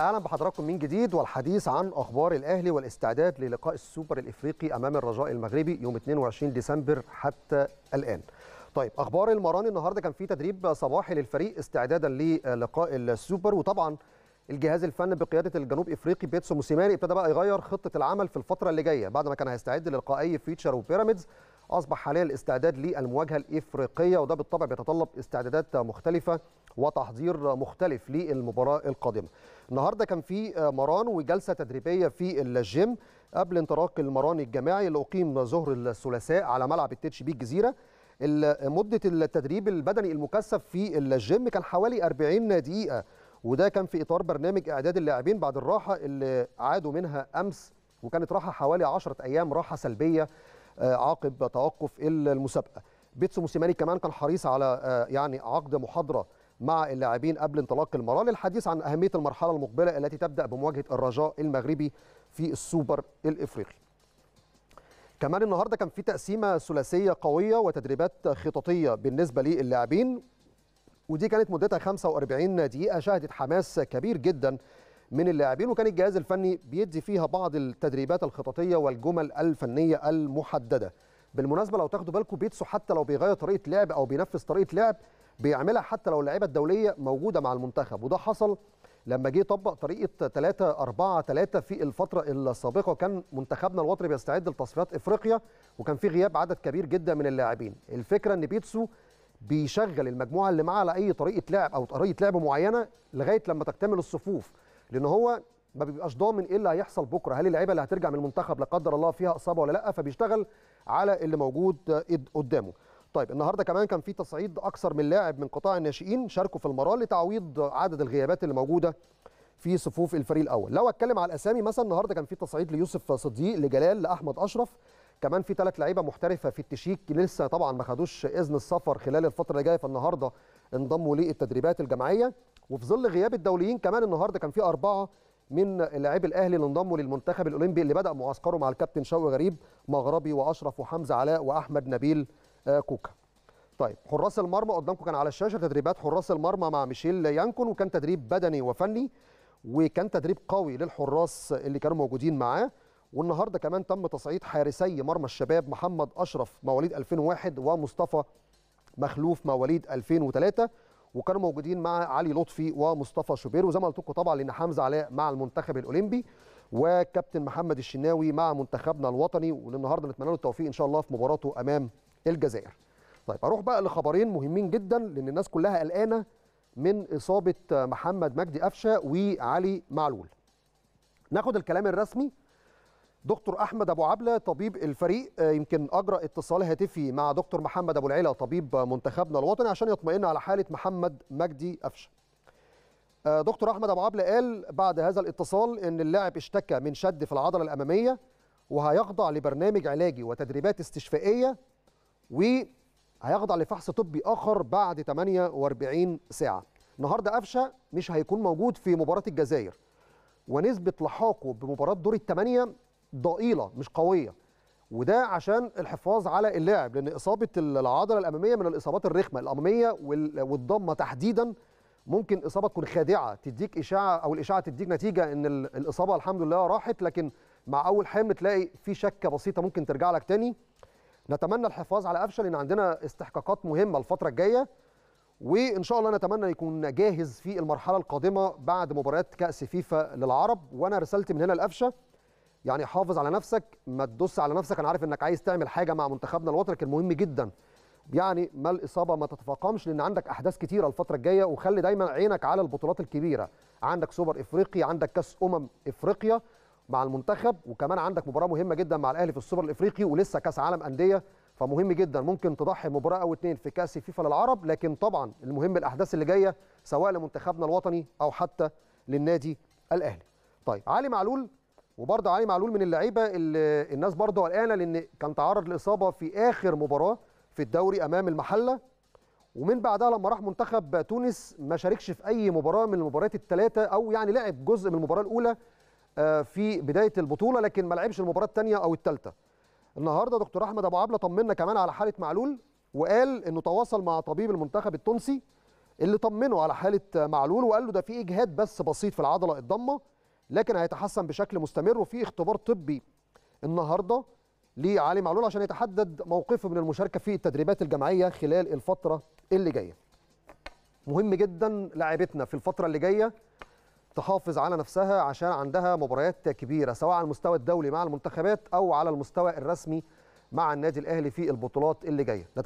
اهلا بحضراتكم من جديد والحديث عن اخبار الاهلي والاستعداد للقاء السوبر الافريقي امام الرجاء المغربي يوم 22 ديسمبر حتى الان. طيب اخبار المران النهارده كان في تدريب صباحي للفريق استعدادا للقاء السوبر وطبعا الجهاز الفني بقياده الجنوب افريقي بيتسو موسيماني ابتدى بقى يغير خطه العمل في الفتره اللي جايه بعد ما كان هيستعد للقائي فيتشر وبيراميدز اصبح حاليا الاستعداد للمواجهه الافريقيه وده بالطبع بيتطلب استعدادات مختلفه وتحضير مختلف للمباراه القادمه. النهارده كان في آه، مران وجلسه تدريبيه في الجيم قبل انطلاق المران الجماعي اللي اقيم ظهر الثلاثاء على ملعب التتش بيه الجزيره. مده التدريب البدني المكثف في الجيم كان حوالي 40 دقيقه وده كان في اطار برنامج اعداد اللاعبين بعد الراحه اللي عادوا منها امس وكانت راحه حوالي 10 ايام راحه سلبيه آه، عقب توقف المسابقه بيتسو موسيماني كمان كان حريص على آه، يعني عقد محاضره مع اللاعبين قبل انطلاق المباراه للحديث عن اهميه المرحله المقبله التي تبدا بمواجهه الرجاء المغربي في السوبر الافريقي. كمان النهارده كان في تقسيمه ثلاثيه قويه وتدريبات خططيه بالنسبه للاعبين ودي كانت مدتها 45 دقيقه شهدت حماس كبير جدا من اللاعبين وكان الجهاز الفني بيدي فيها بعض التدريبات الخططيه والجمل الفنيه المحدده بالمناسبه لو تاخدوا بالكم بيتسو حتى لو بيغير طريقه لعب او بينفذ طريقه لعب بيعملها حتى لو اللعيبه الدوليه موجوده مع المنتخب وده حصل لما جه طبق طريقه 3 4 3 في الفتره السابقه كان منتخبنا الوطني بيستعد لتصفيات افريقيا وكان في غياب عدد كبير جدا من اللاعبين الفكره ان بيتسو بيشغل المجموعه اللي معاه على اي طريقه لعب او طريقه لعب معينه لغايه لما تكتمل الصفوف لان هو ما بيبقاش ضامن ايه اللي هيحصل بكره هل اللعيبه اللي هترجع من المنتخب لا قدر الله فيها اصابه ولا لا فبيشتغل على اللي موجود قدامه طيب النهارده كمان كان في تصعيد اكثر من لاعب من قطاع الناشئين شاركوا في المباراه لتعويض عدد الغيابات اللي موجوده في صفوف الفريق الاول لو اتكلم على الاسامي مثلا النهارده كان في تصعيد ليوسف صديق لجلال لاحمد اشرف كمان في ثلاث لعيبه محترفه في التشيك لسه طبعا ما خدوش اذن السفر خلال الفتره اللي جايه فالنهارده انضموا للتدريبات الجماعيه وفي ظل غياب الدوليين كمان النهارده كان في اربعه من لاعبي الاهلي اللي انضموا للمنتخب الاولمبي اللي بدا معسكره مع الكابتن شوقي غريب مغربي واشرف وحمزه علاء واحمد نبيل آه، كوكا طيب حراس المرمى قدامكم كان على الشاشه تدريبات حراس المرمى مع ميشيل يانكون وكان تدريب بدني وفني وكان تدريب قوي للحراس اللي كانوا موجودين معاه والنهارده كمان تم تصعيد حارسي مرمى الشباب محمد اشرف مواليد 2001 ومصطفى مخلوف مواليد 2003 وكانوا موجودين مع علي لطفي ومصطفى شوبير وزي ما قلت لكم طبعا لان حمزه علاء مع المنتخب الاولمبي وكابتن محمد الشناوي مع منتخبنا الوطني والنهارده نتمنى له التوفيق ان شاء الله في مباراته امام الجزائر طيب اروح بقى لخبرين مهمين جدا لان الناس كلها قلقانه من اصابه محمد مجدي قفشه وعلي معلول ناخد الكلام الرسمي دكتور احمد ابو عبله طبيب الفريق آه، يمكن اجرى اتصال هاتفي مع دكتور محمد ابو العيله طبيب منتخبنا الوطني عشان يطمئن على حاله محمد مجدي قفشه آه، دكتور احمد ابو عبله قال بعد هذا الاتصال ان اللاعب اشتكى من شد في العضله الاماميه وهيخضع لبرنامج علاجي وتدريبات استشفائيه وهيخضع لفحص طبي اخر بعد 48 ساعه النهارده قفشه مش هيكون موجود في مباراه الجزائر ونسبه لحاقه بمباراه دور الثمانيه ضئيله مش قويه وده عشان الحفاظ على اللاعب لان اصابه العضله الاماميه من الاصابات الرخمه الاماميه والضمه تحديدا ممكن اصابه تكون خادعه تديك اشاعه او الاشاعه تديك نتيجه ان الاصابه الحمد لله راحت لكن مع اول حمل تلاقي في شكه بسيطه ممكن ترجع لك تاني نتمنى الحفاظ على قفشه لان عندنا استحقاقات مهمه الفتره الجايه وان شاء الله نتمنى يكون جاهز في المرحله القادمه بعد مباريات كاس فيفا للعرب وانا رسالتي من هنا لقفشه يعني حافظ على نفسك ما تدوس على نفسك انا عارف انك عايز تعمل حاجه مع منتخبنا الوطني لكن مهم جدا يعني ما الاصابه ما تتفاقمش لان عندك احداث كتيره الفتره الجايه وخلي دايما عينك على البطولات الكبيره عندك سوبر افريقي عندك كاس امم افريقيا مع المنتخب وكمان عندك مباراه مهمه جدا مع الاهلي في السوبر الافريقي ولسه كاس عالم انديه فمهم جدا ممكن تضحي مباراه او اتنين في كاس فيفا للعرب لكن طبعا المهم الاحداث اللي جايه سواء لمنتخبنا الوطني او حتى للنادي الاهلي طيب علي معلول وبرضه علي معلول من اللعيبه اللي الناس برضه قلقانه لان كان تعرض لاصابه في اخر مباراه في الدوري امام المحله ومن بعدها لما راح منتخب تونس ما شاركش في اي مباراه من المباريات الثلاثه او يعني لعب جزء من المباراه الاولى آه، في بدايه البطوله لكن ما لعبش المباراه الثانيه او الثالثه النهارده دكتور احمد ابو عبله طمنا كمان على حاله معلول وقال انه تواصل مع طبيب المنتخب التونسي اللي طمنه على حاله معلول وقال له ده في اجهاد بس بسيط في العضله الضمه لكن هيتحسن بشكل مستمر وفي اختبار طبي النهارده لعلي معلول عشان يتحدد موقفه من المشاركه في التدريبات الجماعيه خلال الفتره اللي جايه. مهم جدا لاعبتنا في الفتره اللي جايه تحافظ على نفسها عشان عندها مباريات كبيره سواء على المستوى الدولي مع المنتخبات او على المستوى الرسمي مع النادي الاهلي في البطولات اللي جايه